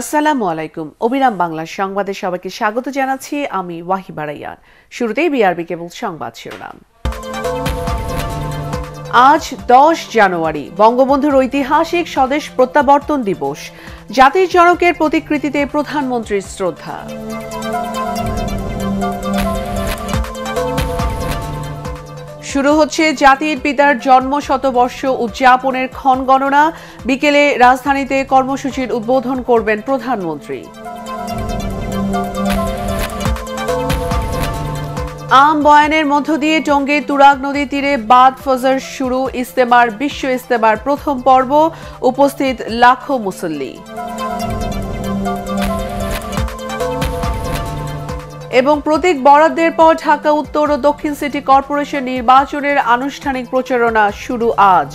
আসসালামু আলাইকুম অবিরাম বাংলা সংবাদে সবাইকে স্বাগত জানাচ্ছি আমি ওয়াহিবা শুরুতেই বিআরবি কেবল সংবাদ শিরোনাম আজ দশ জানুয়ারি বঙ্গবন্ধুর ঐতিহাসিক স্বদেশ প্রত্যাবর্তন দিবস জাতির জনকের প্রতিকৃতিতে প্রধানমন্ত্রীর শ্রদ্ধা শুরু হচ্ছে জাতির পিতার জন্ম শতবর্ষ উদযাপনের ক্ষণ গণনা বিকেলে রাজধানীতে কর্মসূচির উদ্বোধন করবেন প্রধানমন্ত্রী আম বয়ানের মধ্য দিয়ে টঙ্গে তুরাগ নদী তীরে বাদ ফজর শুরু ইস্তেমার বিশ্ব ইস্তেমার প্রথম পর্ব উপস্থিত লাখো মুসল্লি এবং প্রতীক বরাদ্দের পর ঢাকা উত্তর ও দক্ষিণ সিটি কর্পোরেশন নির্বাচনের আনুষ্ঠানিক প্রচারণা শুরু আজ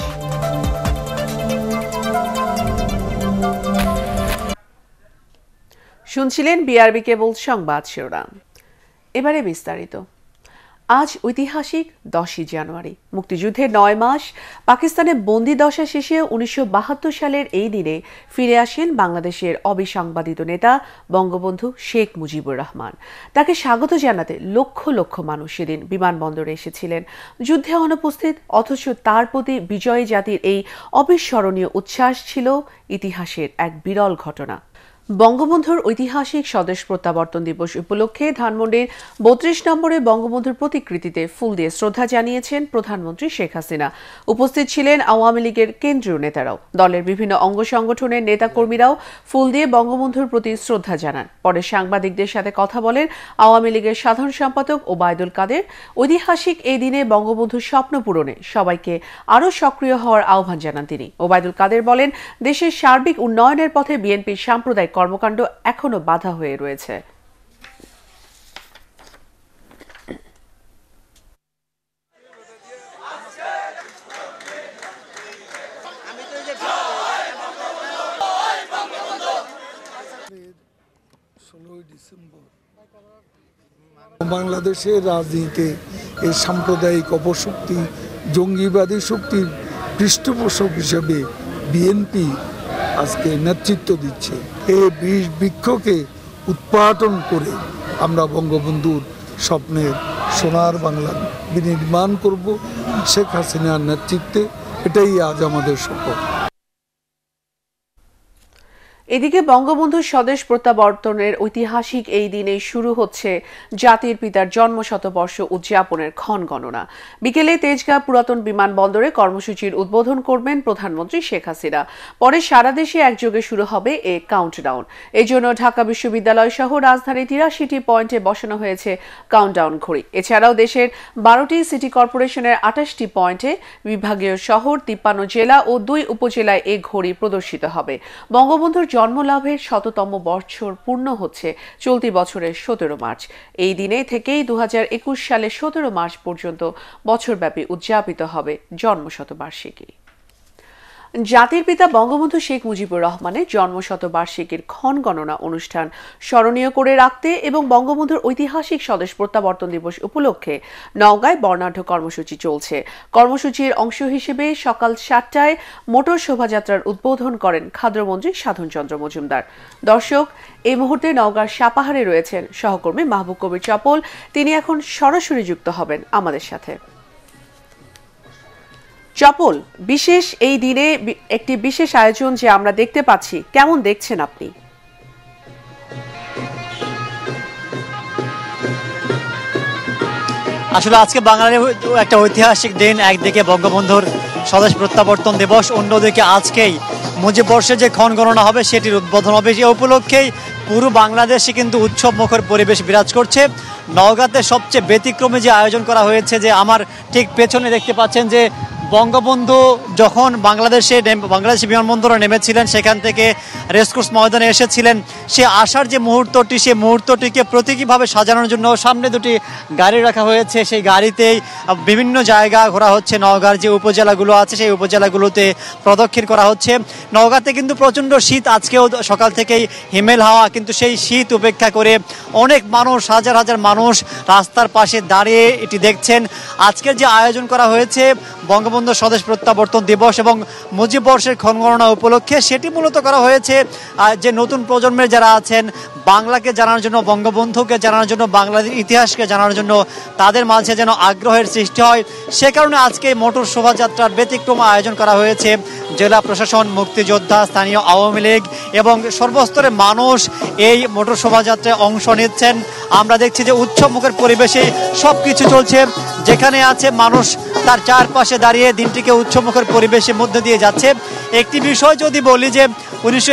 শুনছিলেন বিআরবি কেবল সংবাদ শিরোনাম এবারে বিস্তারিত আজ ঐতিহাসিক দশই জানুয়ারি মুক্তিযুদ্ধে নয় মাস পাকিস্তানে বন্দি দশা শেষে উনিশশো সালের এই দিনে ফিরে আসেন বাংলাদেশের অবিসংবাদিত নেতা বঙ্গবন্ধু শেখ মুজিবুর রহমান তাকে স্বাগত জানাতে লক্ষ লক্ষ মানুষ সেদিন বিমানবন্দরে এসেছিলেন যুদ্ধে অনুপস্থিত অথচ তার প্রতি বিজয়ী জাতির এই অবিস্মরণীয় উচ্ছ্বাস ছিল ইতিহাসের এক বিরল ঘটনা বঙ্গবন্ধুর ঐতিহাসিক স্বদেশ প্রত্যাবর্তন দিবস উপলক্ষে ধানমন্ডির বত্রিশ নম্বরে বঙ্গবন্ধুর প্রতিকৃতিতে ফুল দিয়ে শ্রদ্ধা জানিয়েছেন প্রধানমন্ত্রী শেখ হাসিনা উপস্থিত ছিলেন আওয়ামী লীগের কেন্দ্রীয় নেতারাও দলের বিভিন্ন অঙ্গ সংগঠনের নেতাকর্মীরাও ফুল দিয়ে বঙ্গবন্ধুর প্রতি শ্রদ্ধা জানান পরে সাংবাদিকদের সাথে কথা বলেন আওয়ামী লীগের সাধারণ সম্পাদক ওবায়দুল কাদের ঐতিহাসিক এই দিনে বঙ্গবন্ধুর স্বপ্ন পূরণে সবাইকে আরও সক্রিয় হওয়ার আহ্বান জানান তিনি ওবায়দুল কাদের বলেন দেশের সার্বিক উন্নয়নের পথে বিএনপির সাম্প্রদায়িক কর্মকাণ্ড এখনও বাধা হয়ে রয়েছে বাংলাদেশের রাজনীতিতে এই সাম্প্রদায়িক অপশক্তি জঙ্গিবাদী শক্তির পৃষ্ঠপোষক হিসেবে বিএনপি আজকে নেতৃত্ব দিচ্ছে এই বিষ বৃক্ষকে উৎপাটন করে আমরা বঙ্গবন্ধুর স্বপ্নের সোনার বাংলা বিনির্মাণ করব শেখ হাসিনার নেতৃত্বে এটাই আজ আমাদের সফল এদিকে বঙ্গবন্ধু স্বদেশ প্রত্যাবর্তনের ঐতিহাসিক এই দিনে শুরু হচ্ছে জাতির পিতার জন্মশতবর্ষ উদযাপনের ক্ষণ গণনা বিকেলে তেজগাঁ পুরাতন বিমানবন্দরে কর্মসূচির উদ্বোধন করবেন প্রধানমন্ত্রী শেখ হাসিনা পরে সারা দেশে একযোগে শুরু হবে এ কাউন্টডাউন এজন্য ঢাকা বিশ্ববিদ্যালয় সহ রাজধানীর তিরাশিটি পয়েন্টে বসানো হয়েছে কাউন্টডাউন ঘড়ি এছাড়াও দেশের বারোটি সিটি কর্পোরেশনের আঠাশটি পয়েন্টে বিভাগীয় শহর তিপ্পান্ন জেলা ও দুই উপজেলায় এ ঘড়ি প্রদর্শিত হবে বঙ্গবন্ধুর জন্মলাভের শততম বছর পূর্ণ হচ্ছে চলতি বছরের সতেরো মার্চ এই দিনে থেকেই দু সালে সতেরো মার্চ পর্যন্ত বছরব্যাপী উদযাপিত হবে জন্মশতবার্ষিকী জাতির পিতা বঙ্গবন্ধু শেখ মুজিবুর রহমানের জন্মশতবার্ষিকীর ক্ষণ গণনা অনুষ্ঠান স্মরণীয় করে রাখতে এবং বঙ্গবন্ধুর ঐতিহাসিক স্বদেশ প্রত্যাবর্তন দিবস উপলক্ষে নওগাঁয় বর্ণাঢ্য কর্মসূচি চলছে কর্মসূচির অংশ হিসেবে সকাল সাতটায় মোটর শোভাযাত্রার উদ্বোধন করেন খাদ্যমন্ত্রী সাধনচন্দ্র মজুমদার দর্শক এই মুহূর্তে নওগাঁর সাপাহারে রয়েছেন সহকর্মী মাহবুব কবির চপল তিনি এখন সরাসরি যুক্ত হবেন আমাদের সাথে চপল বিশেষ এই দিনে একটি বিশেষ আয়োজন যে আমরা দেখতে পাচ্ছি কেমন দেখছেন আপনি আসলে আজকে বাংলার একটা ঐতিহাসিক দিন একদিকে বঙ্গবন্ধুর স্বদেশ প্রত্যাবর্তন দিবস অন্যদিকে আজকেই মুজিব বর্ষে যে ক্ষণ গণনা হবে সেটির উদ্বোধন হবে সে উপলক্ষেই পুরো বাংলাদেশে কিন্তু উৎসব মুখর পরিবেশ বিরাজ করছে নওগাঁতে সবচেয়ে ব্যতিক্রমে যে আয়োজন করা হয়েছে যে আমার ঠিক পেছনে দেখতে পাচ্ছেন যে বঙ্গবন্ধু যখন বাংলাদেশে বাংলাদেশ বিমানবন্দরে নেমেছিলেন সেখান থেকে রেসকোর্স ময়দানে এসেছিলেন সে আসার যে মুহূর্তটি সে মুহূর্তটিকে প্রতীকীভাবে সাজানোর জন্য সামনে দুটি গাড়ি রাখা হয়েছে সেই গাড়িতেই বিভিন্ন জায়গা ঘোরা হচ্ছে নওগাঁর যে উপজেলাগুলো আছে সেই উপজেলাগুলোতে প্রদক্ষিণ করা হচ্ছে নওগাঁতে কিন্তু প্রচণ্ড শীত আজকেও সকাল থেকেই হিমেল হাওয়া কিন্তু সেই শীত উপেক্ষা করে অনেক মানুষ হাজার হাজার মানুষ রাস্তার পাশে দাঁড়িয়ে এটি দেখছেন আজকের যে আয়োজন করা হয়েছে বঙ্গবন্ধু বঙ্গবন্ধু স্বদেশ প্রত্যাবর্তন দিবস এবং মুজিব বর্ষের ক্ষণগণনা উপলক্ষে সেটি মূলত করা হয়েছে যে নতুন প্রজন্মের যারা আছেন বাংলাকে জানার জন্য বঙ্গবন্ধুকে জানার জন্য বাংলাদেশ ইতিহাসকে জানার জন্য তাদের মাঝে যেন আগ্রহের সৃষ্টি হয় সে কারণে আজকে মোটর শোভাযাত্রার ব্যতিক্রম আয়োজন করা হয়েছে জেলা প্রশাসন মুক্তিযোদ্ধা স্থানীয় আওয়ামী লীগ এবং সর্বস্তরে মানুষ এই মোটর শোভাযাত্রায় অংশ নিচ্ছেন আমরা দেখছি যে উৎসবমুখের পরিবেশে সব কিছু চলছে যেখানে আছে মানুষ তার চারপাশে দাঁড়িয়ে দিনটিকে উৎসমুখের পরিবেশের মধ্যে দিয়ে যাচ্ছে একটি বিষয় যদি বলি যে উনিশশো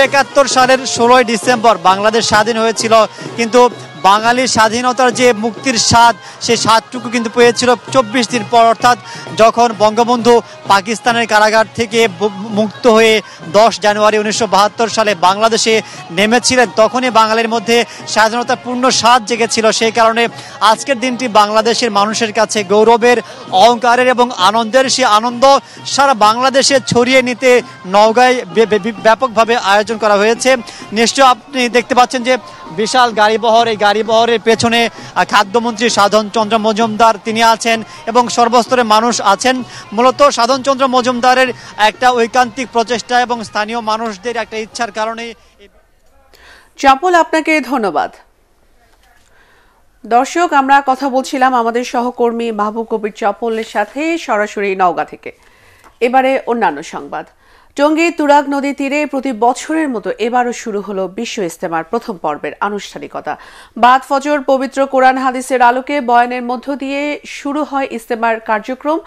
সালের ষোলোই ডিসেম্বর বাংলাদেশ স্বাধীন হয়েছিল কিন্তু বাঙালির স্বাধীনতার যে মুক্তির স্বাদ সেই স্বাদটুকু কিন্তু পেয়েছিল চব্বিশ দিন পর অর্থাৎ যখন বঙ্গবন্ধু পাকিস্তানের কারাগার থেকে মুক্ত হয়ে দশ জানুয়ারি উনিশশো সালে বাংলাদেশে নেমেছিলেন তখনই বাঙালির মধ্যে স্বাধীনতার পূর্ণ স্বাদ জেগেছিল সেই কারণে আজকের দিনটি বাংলাদেশের মানুষের কাছে গৌরবের অহংকারের এবং আনন্দের সে আনন্দ সারা বাংলাদেশে ছড়িয়ে নিতে নওগাঁয় ব্যাপকভাবে আয়োজন করা হয়েছে নিশ্চয় আপনি দেখতে পাচ্ছেন যে বিশাল গাড়িবহর এই গাড়িবহরের পেছনে খাদ্যমন্ত্রী সাধন চন্দ্র মজুমদার তিনি আছেন এবং সর্বস্তরের মানুষ আছেন মূলত সাধন চন্দ্র মজুমদারের একটা ঐকান্তিক প্রচেষ্টা এবং স্থানীয় মানুষদের একটা ইচ্ছার কারণে চাপল আপনাকে ধন্যবাদ দর্শক আমরা কথা বলছিলাম আমাদের সহকর্মী মাহবুব কবির চপলের সাথে সরাসরি নওগাঁ থেকে এবারে অন্যান্য সংবাদ টঙ্গী তুরাগ নদী তীরে প্রতি বছরের মতো এবারও শুরু হলো বিশ্ব ইস্তেমার প্রথম পর্বের আনুষ্ঠানিকতা বাদ ফজর পবিত্র কোরআন হাদিসের আলোকে বয়ানের মধ্য দিয়ে শুরু হয় ইস্তেমার কার্যক্রম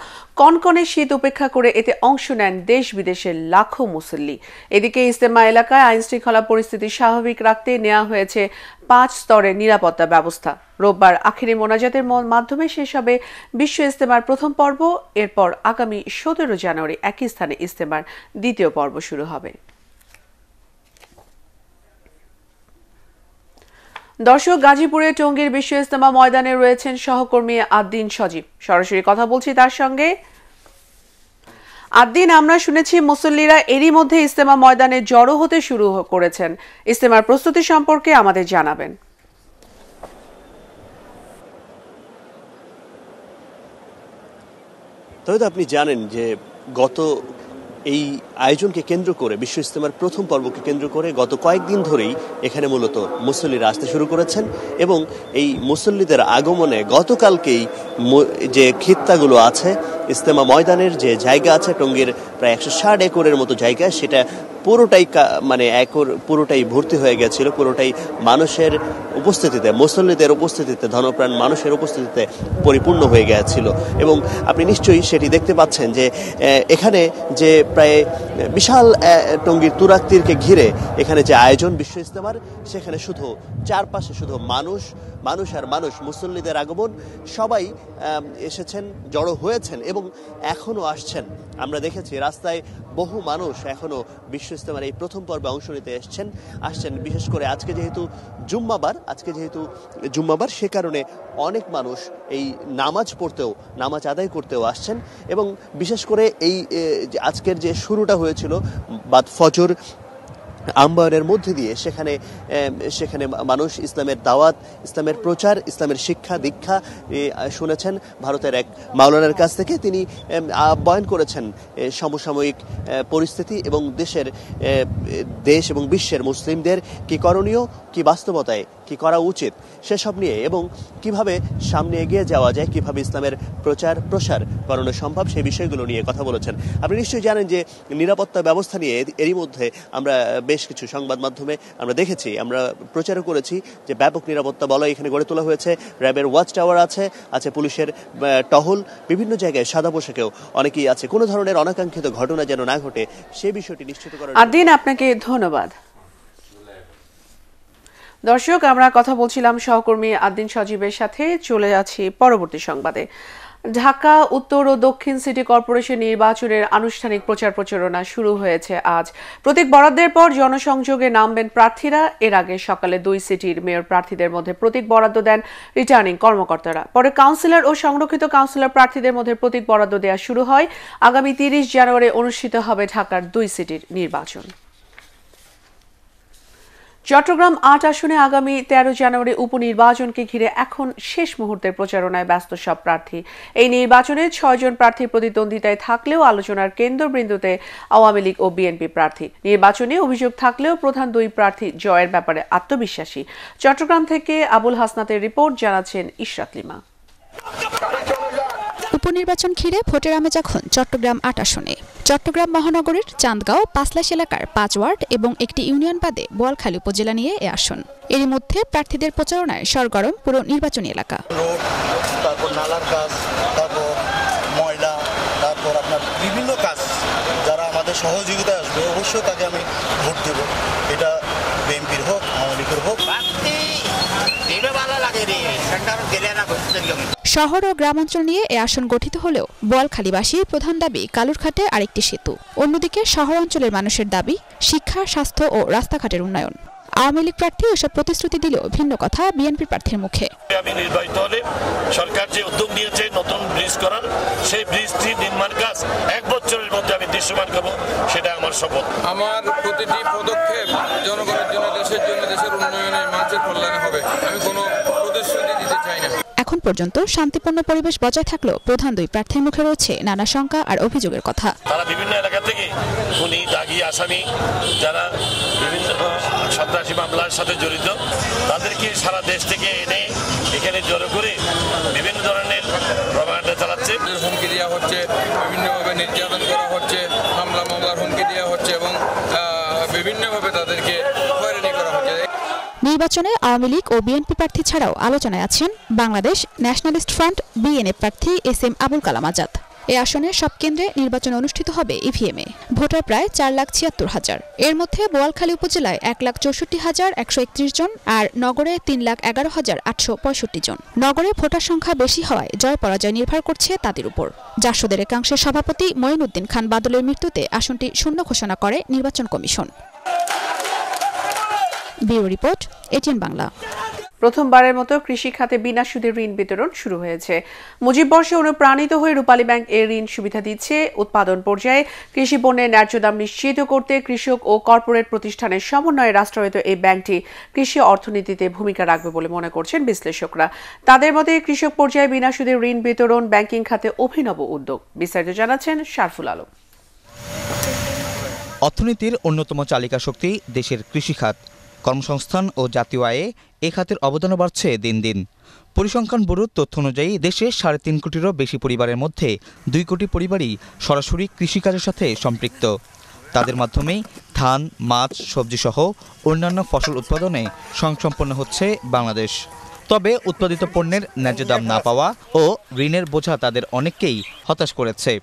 কনকনে শীত উপেক্ষা করে এতে অংশ নেন দেশ বিদেশের লাখো মুসল্লি এদিকে ইস্তেমা এলাকায় আইন শৃঙ্খলা পরিস্থিতি স্বাভাবিক রাখতে নেওয়া হয়েছে পাঁচ স্তরের নিরাপত্তা ব্যবস্থা রোববার আখেরি মোনাজাতের মাধ্যমে শেষ হবে বিশ্ব ইস্তেমার প্রথম পর্ব এরপর আগামী সতেরো জানুয়ারি একই স্থানে ইস্তেমার দ্বিতীয় পর্ব শুরু হবে দর্শক গাজীপুরে টঙ্গীর বিশ্ব ইস্তেমা ময়দানে রয়েছেন সহকর্মী আদ্দিন সজীব সরাসরি কথা বলছি তার সঙ্গে আদিন আমরা শুনেছি মুসল্লিরা এরই মধ্যে ইস্তেমা ময়দানে জড়ো হতে শুরু করেছেন ইস্তেমার প্রস্তুতি সম্পর্কে আমাদের জানাবেন তবে আপনি জানেন যে গত এই আয়োজনকে কেন্দ্র করে বিশ্ব ইস্তেমার প্রথম পর্বকে কেন্দ্র করে গত কয়েকদিন ধরেই এখানে মূলত মুসল্লিরা আসতে শুরু করেছেন এবং এই মুসল্লিদের আগমনে গতকালকেই যে খিত্তাগুলো আছে ইস্তেমা ময়দানের যে জায়গা আছে টঙ্গীর প্রায় একশো ষাট একরের মতো জায়গা সেটা পুরোটাই মানে একর পুরোটাই ভর্তি হয়ে গেছিল পুরোটাই মানুষের উপস্থিতিতে মুসল্লিদের উপস্থিতিতে ধনপ্রাণ মানুষের উপস্থিতিতে পরিপূর্ণ হয়ে গেছিল এবং আপনি নিশ্চয়ই সেটি দেখতে পাচ্ছেন যে এখানে যে প্রায় বিশাল টঙ্গীর তুরাক্তিরকে ঘিরে এখানে যে আয়োজন বিশ্ব ইস্তেমার সেখানে শুধু চারপাশে শুধু মানুষ মানুষ আর মানুষ মুসল্লিদের আগমন সবাই এসেছেন জড়ো হয়েছেন এবং এখনও আসছেন আমরা দেখেছি রাস্তায় বহু মানুষ এখনও বিশ্ব ইস্তেমার মানে এই প্রথম পর্বে অংশ নিতে এসছেন আসছেন বিশেষ করে আজকে যেহেতু জুম্মাবার আজকে যেহেতু জুম্মাবার সে কারণে অনেক মানুষ এই নামাজ পড়তেও নামাজ আদায় করতেও আসছেন এবং বিশেষ করে এই আজকের যে শুরুটা হয়েছিল বাদ ফজর আম্বায়নের মধ্যে দিয়ে সেখানে সেখানে মানুষ ইসলামের দাওয়াত ইসলামের প্রচার ইসলামের শিক্ষা দীক্ষা শুনেছেন ভারতের এক মাওলানার কাছ থেকে তিনি আহ্বায়ন করেছেন সমসাময়িক পরিস্থিতি এবং দেশের দেশ এবং বিশ্বের মুসলিমদের কি করণীয় কি বাস্তবতায় কি করা উচিত সেসব নিয়ে এবং কিভাবে সামনে এগিয়ে যাওয়া যায় কিভাবে ইসলামের প্রচার প্রসার করানো সম্ভব সেই বিষয়গুলো নিয়ে কথা বলেছেন আপনি নিশ্চয়ই জানেন যে নিরাপত্তা ব্যবস্থা নিয়ে এরই মধ্যে আমরা বেশ কিছু সংবাদ মাধ্যমে আমরা দেখেছি আমরা প্রচারও করেছি যে ব্যাপক নিরাপত্তা বলয় এখানে গড়ে তোলা হয়েছে র্যাবের ওয়াচ টাওয়ার আছে আছে পুলিশের টহল বিভিন্ন জায়গায় সাদা পোশাকেও অনেকেই আছে কোনো ধরনের অনাকাঙ্ক্ষিত ঘটনা যেন না ঘটে সে বিষয়টি নিশ্চিত করার আদিন আপনাকে ধন্যবাদ দর্শক আমরা কথা বলছিলাম সহকর্মী আদিন সজীবের সাথে চলে যাচ্ছি পরবর্তী সংবাদে ঢাকা উত্তর ও দক্ষিণ সিটি কর্পোরেশন নির্বাচনের আনুষ্ঠানিক প্রচার প্রচারণা শুরু হয়েছে আজ প্রতীক বরাদ্দের পর জনসংযোগে নামবেন প্রার্থীরা এর আগে সকালে দুই সিটির মেয়র প্রার্থীদের মধ্যে প্রতীক বরাদ্দ দেন রিটার্নিং কর্মকর্তারা পরে কাউন্সিলর ও সংরক্ষিত কাউন্সিলর প্রার্থীদের মধ্যে প্রতীক বরাদ্দ দেওয়া শুরু হয় আগামী তিরিশ জানুয়ারি অনুষ্ঠিত হবে ঢাকার দুই সিটির নির্বাচন চট্টগ্রাম আট আসনে আগামী তেরো জানুয়ারি উপনির্বাচনকে ঘিরে এখন শেষ মুহূর্তের প্রচারণায় ব্যস্ত সব প্রার্থী এই নির্বাচনে ছয়জন প্রার্থী প্রতিদ্বন্দ্বিতায় থাকলেও আলোচনার কেন্দ্রবিন্দুতে আওয়ামী লীগ ও বিএনপি প্রার্থী নির্বাচনে অভিযোগ থাকলেও প্রধান দুই প্রার্থী জয়ের ব্যাপারে আত্মবিশ্বাসী চট্টগ্রাম থেকে আবুল হাসনাতের রিপোর্ট জানাচ্ছেন ইশরাতলিমা উপনির্বাচন ঘিরে ভোটের আমেজ এখন চট্টগ্রাম আট আসনে চট্টগ্রাম মহানগরের চাঁদগাঁও পাঁচলাশ এলাকার পাঁচ ওয়ার্ড এবং একটি ইউনিয়ন বাদে বোয়ালখালী উপজেলা নিয়ে এ আসুন এরই মধ্যে প্রার্থীদের প্রচারণায় সরগরম পুরো নির্বাচনী এলাকা তারপর নালার কাজ তারপর ময়লা তারপর আপনার বিভিন্ন কাজ যারা আমাদের সহযোগিতায় আসবে অবশ্যই তাকে আমি ভোট দেবো এটা বিএনপির হোক আওয়ামী লীগের হোক লাগে রে গেলে না শহর ও গ্রামাঞ্চল নিয়ে এ আসন গঠিত হলেও বোয়ালখালীবাসীর প্রধান দাবি কালুরঘাটে আরেকটি সেতু অন্যদিকে শহর অঞ্চলের মানুষের দাবি শিক্ষা স্বাস্থ্য ও রাস্তাঘাটের উন্নয়ন আওয়ামী লীগ প্রার্থী এসব প্রতিশ্রুতি দিলেও ভিন্ন কথা বিএনপি প্রার্থীর মুখে আমি নির্বাচিত হলে সরকার যে উদ্যোগ নিয়েছে নতুন ব্রিজ করার সেই ব্রিজটি নির্মাণ কাজ এক বছরের মধ্যে আমি দৃশ্যমান করব সেটা আমার শপথ আমার প্রতিটি পদক্ষেপ জনগণের জন্য দেশের জন্য দেশের উন্নয়নে মানুষের কল্যাণে হবে আমি কোনো প্রতিশ্রুতি দিতে চাই না এখন পর্যন্ত শান্তিপূর্ণ পরিবেশ বজায় থাকলেও প্রধান দুই প্রার্থীর মুখে রয়েছে নানা শঙ্কা আর অভিযোগের কথা তারা বিভিন্ন এলাকা থেকে খুনি দাগি আসামি যারা বিভিন্ন সন্ত্রাসী মামলার সাথে জড়িত তাদেরকে সারা দেশ থেকে এনে এখানে জড়ো করে বিভিন্ন ধরনের প্রভাকাণ্ডা চালাচ্ছে হুমকি দেওয়া হচ্ছে বিভিন্নভাবে নির্যাতন করা হচ্ছে হামলা মামলার হুমকি দেওয়া হচ্ছে এবং বিভিন্নভাবে তাদেরকে নির্বাচনে আওয়ামী লীগ ও বিএনপি প্রার্থী ছাড়াও আলোচনায় আছেন বাংলাদেশ ন্যাশনালিস্ট ফ্রন্ট বিএনএ প্রার্থী এস এম আবুল কালাম আজাদ এ আসনের সব কেন্দ্রে নির্বাচন অনুষ্ঠিত হবে ইভিএমে ভোটার প্রায় চার লাখ ছিয়াত্তর হাজার এর মধ্যে বোয়ালখালী উপজেলায় এক লাখ চৌষট্টি হাজার একশো একত্রিশ জন আর নগরে তিন লাখ এগারো হাজার আটশো পঁয়ষট্টি জন নগরে ভোটার সংখ্যা বেশি হওয়ায় জয় পরাজয় নির্ভর করছে তাদের উপর জাসদের একাংশের সভাপতি মঈনুদ্দিন খান বাদলের মৃত্যুতে আসনটি শূন্য ঘোষণা করে নির্বাচন কমিশন ব্যুরো রিপোর্ট এটিএন বাংলা প্রথমবারের মতো কৃষি খাতে বিনা সুদে ঋণ বিতরণ শুরু হয়েছে মুজিব বর্ষে অনুপ্রাণিত হয়ে রূপালী ব্যাংক এ ঋণ সুবিধা দিচ্ছে উৎপাদন পর্যায়ে কৃষি পণ্যের ন্যায্য দাম নিশ্চিত করতে কৃষক ও কর্পোরেট প্রতিষ্ঠানের সমন্বয়ে রাষ্ট্রায়ত এই ব্যাংকটি কৃষি অর্থনীতিতে ভূমিকা রাখবে বলে মনে করছেন বিশ্লেষকরা তাদের মতে কৃষক পর্যায়ে বিনা সুদে ঋণ বিতরণ ব্যাংকিং খাতে অভিনব উদ্যোগ বিস্তারিত জানাচ্ছেন শারফুল আলম অর্থনীতির অন্যতম চালিকা শক্তি দেশের কৃষিখাত কর্মসংস্থান ও জাতীয় আয়ে এ খাতের অবদানও বাড়ছে দিন দিন পরিসংখ্যান ব্যুরোর তথ্য অনুযায়ী দেশে সাড়ে তিন কোটিরও বেশি পরিবারের মধ্যে দুই কোটি পরিবারই সরাসরি কৃষিকাজের সাথে সম্পৃক্ত তাদের মাধ্যমেই ধান মাছ সবজিসহ অন্যান্য ফসল উৎপাদনে সংসম্পন্ন হচ্ছে বাংলাদেশ তবে উৎপাদিত পণ্যের ন্যায্য দাম না পাওয়া ও ঋণের বোঝা তাদের অনেককেই হতাশ করেছে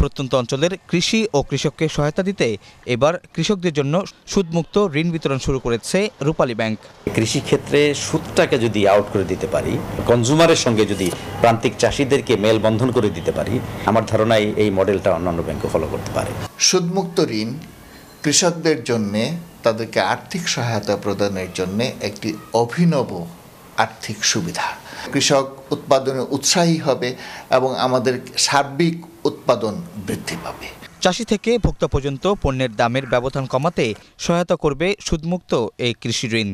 প্রত্যন্ত অঞ্চলের কৃষি ও কৃষককে সহায়তা দিতে এবার কৃষকদের জন্য সুদমুক্ত ঋণ বিতরণ শুরু করেছে রূপালী ব্যাংক কৃষিক্ষেত্রে সুদটাকে যদি আউট করে দিতে পারি কনজুমারের সঙ্গে যদি প্রান্তিক চাষিদেরকে মেলবন্ধন করে দিতে পারি আমার ধারণায় এই মডেলটা অন্যান্য ব্যাংকও ফলো করতে পারে সুদমুক্ত ঋণ কৃষকদের জন্যে তাদেরকে আর্থিক সহায়তা প্রদানের জন্য একটি অভিনব আর্থিক সুবিধা কৃষক উৎপাদনে উৎসাহী হবে এবং আমাদের সার্বিক উৎপাদন বৃদ্ধি পাবে চাষি থেকে ভোক্তা পর্যন্ত পণ্যের দামের ব্যবধান কমাতে সহায়তা করবে সুদমুক্ত এই কৃষি ঋণ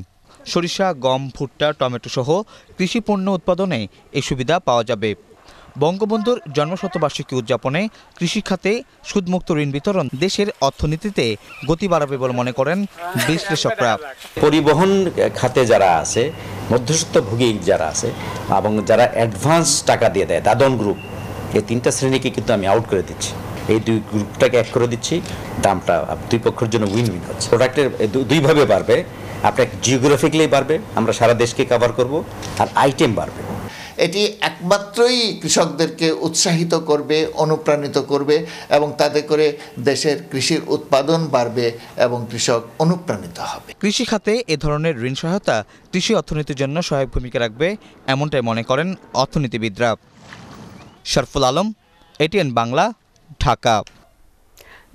সরিষা গম ভুট্টা টমেটো সহ কৃষি পণ্য উৎপাদনে এই সুবিধা পাওয়া যাবে বঙ্গবন্ধুর জন্মশতবার্ষিকী উদযাপনে কৃষিখাতে সুদমুক্ত ঋণ বিতরণ দেশের অর্থনীতিতে গতি বাড়াবে বলে মনে করেন বিশ্লেষকরা পরিবহন খাতে যারা আছে মধ্যস্থভোগী যারা আছে এবং যারা অ্যাডভান্স টাকা দিয়ে দেয় দাদন গ্রুপ এই তিনটা শ্রেণীকে কিন্তু আমি আউট করে দিচ্ছি এই দুই গ্রুপটাকে এক করে দিচ্ছি দামটা দুই পক্ষের জন্য উইন উইন হচ্ছে প্রোডাক্টের দুইভাবে বাড়বে আপনার জিওগ্রাফিক্যালি বাড়বে আমরা সারা দেশকে কভার করব আর আইটেম বাড়বে এটি একমাত্রই কৃষকদেরকে উৎসাহিত করবে অনুপ্রাণিত করবে এবং তাতে করে দেশের কৃষির উৎপাদন বাড়বে এবং কৃষক অনুপ্রাণিত হবে কৃষি খাতে এ ধরনের ঋণ সহায়তা কৃষি অর্থনীতির জন্য সহায়ক ভূমিকা রাখবে এমনটাই মনে করেন অর্থনীতিবিদরা শরফুল আলম এটিএন বাংলা ঢাকা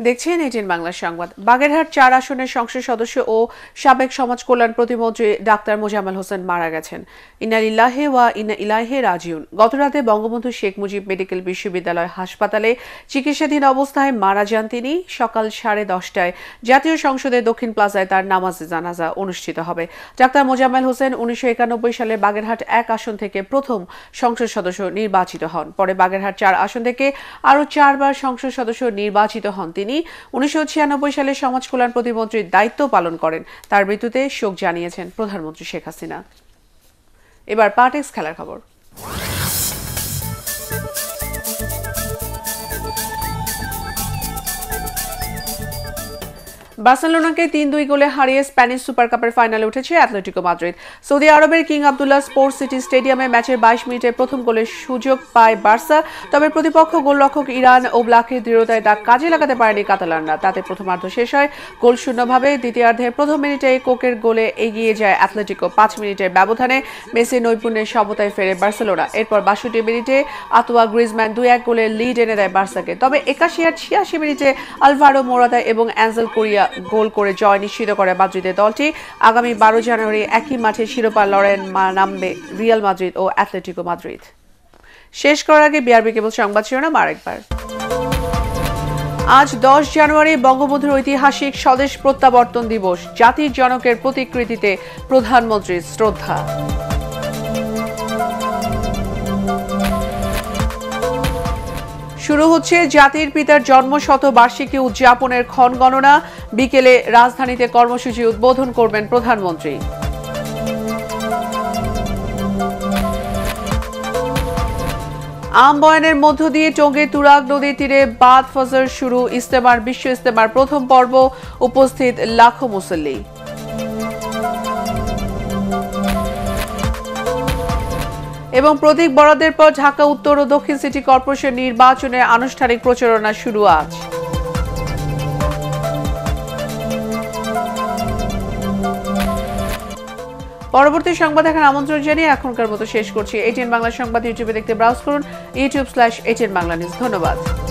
দেখছেন এটিএন বাংলা সংবাদ বাগেরহাট চার আসনের সংসদ সদস্য ও সাবেক সমাজ কল্যাণ প্রতিমন্ত্রী ডাক্তার মোজাম্মেল হোসেন মারা গেছেন ইনালিল্লাহে ওয়া ইনা ইলাহে রাজিউন গতরাতে বঙ্গবন্ধু শেখ মুজিব মেডিকেল বিশ্ববিদ্যালয় হাসপাতালে চিকিৎসাধীন অবস্থায় মারা যান তিনি সকাল সাড়ে দশটায় জাতীয় সংসদে দক্ষিণ প্লাজায় তার নামাজে জানাজা অনুষ্ঠিত হবে ডাক্তার মোজাম্মেল হোসেন উনিশশো সালে বাগেরহাট এক আসন থেকে প্রথম সংসদ সদস্য নির্বাচিত হন পরে বাগেরহাট চার আসন থেকে আরও চারবার সংসদ সদস্য নির্বাচিত হন তিনি তিনি উনিশশো সালে সমাজ কল্যাণ প্রতিমন্ত্রীর দায়িত্ব পালন করেন তার মৃত্যুতে শোক জানিয়েছেন প্রধানমন্ত্রী শেখ হাসিনা এবার পাটেক্স খেলার খবর বার্সেলোনাকে তিন দুই গোলে হারিয়ে স্প্যানিশ সুপার কাপের ফাইনালে উঠেছে অ্যাথলেটিকো মাদ্রিদ সৌদি আরবের কিং আবদুল্লাহ স্পোর্টস সিটি স্টেডিয়ামে ম্যাচের বাইশ মিনিটে প্রথম গোলের সুযোগ পায় বার্সা তবে প্রতিপক্ষ গোলরক্ষক ইরান ও ব্লাকের দৃঢ়তায় তা কাজে লাগাতে পারেনি কাতালানরা তাতে প্রথমার্ধ শেষ হয় গোল শূন্যভাবে দ্বিতীয়ার্ধে প্রথম মিনিটে কোকের গোলে এগিয়ে যায় অ্যাথলেটিকো পাঁচ মিনিটের ব্যবধানে মেসি নৈপুণ্যের সমতায় ফেরে বার্সেলোনা এরপর বাষট্টি মিনিটে আতোয়া গ্রিজম্যান দুই এক গোলে লিড এনে দেয় বার্সাকে তবে একাশি আর ছিয়াশি মিনিটে আলভারো মোরাদা এবং অ্যাঞ্জেল কোরিয়া গোল করে জয় নিশ্চিত করে মাদ্রিদের দলটি আগামী বারো জানুয়ারি একই মাঠে শিরোপা লড়েন নামবে রিয়াল মাদ্রিদ ও অ্যাথলেটিকো মাদ্রিদ শেষ করার আগে বিআরবি কেবল সংবাদ শিরোনাম আরেকবার আজ দশ জানুয়ারি বঙ্গবন্ধুর ঐতিহাসিক স্বদেশ প্রত্যাবর্তন দিবস জাতির জনকের প্রতিকৃতিতে প্রধানমন্ত্রীর শ্রদ্ধা শুরু হচ্ছে জাতির পিতার জন্ম শতবার্ষিকী উদযাপনের ক্ষণ গণনা বিকেলে রাজধানীতে কর্মসূচি উদ্বোধন করবেন প্রধানমন্ত্রী আম বয়নের মধ্য দিয়ে টঙ্গে তুরাগ নদীর তীরে বাদ ফজর শুরু ইস্তেমার বিশ্ব ইস্তেমার প্রথম পর্ব উপস্থিত লাখো মুসল্লি এবং প্রতীক বরাদের পর ঢাকা উত্তর ও দক্ষিণ সিটি কর্পোরেশন নির্বাচনের আনুষ্ঠানিক প্রচারণা শুরু আজ পরবর্তী সংবাদ দেখার আমন্ত্রণ জানিয়ে এখনকার মতো শেষ করছি এটিএন বাংলা সংবাদ ইউটিউবে দেখতে ব্রাউজ করুন YouTube slash ATN Bangla news ধন্যবাদ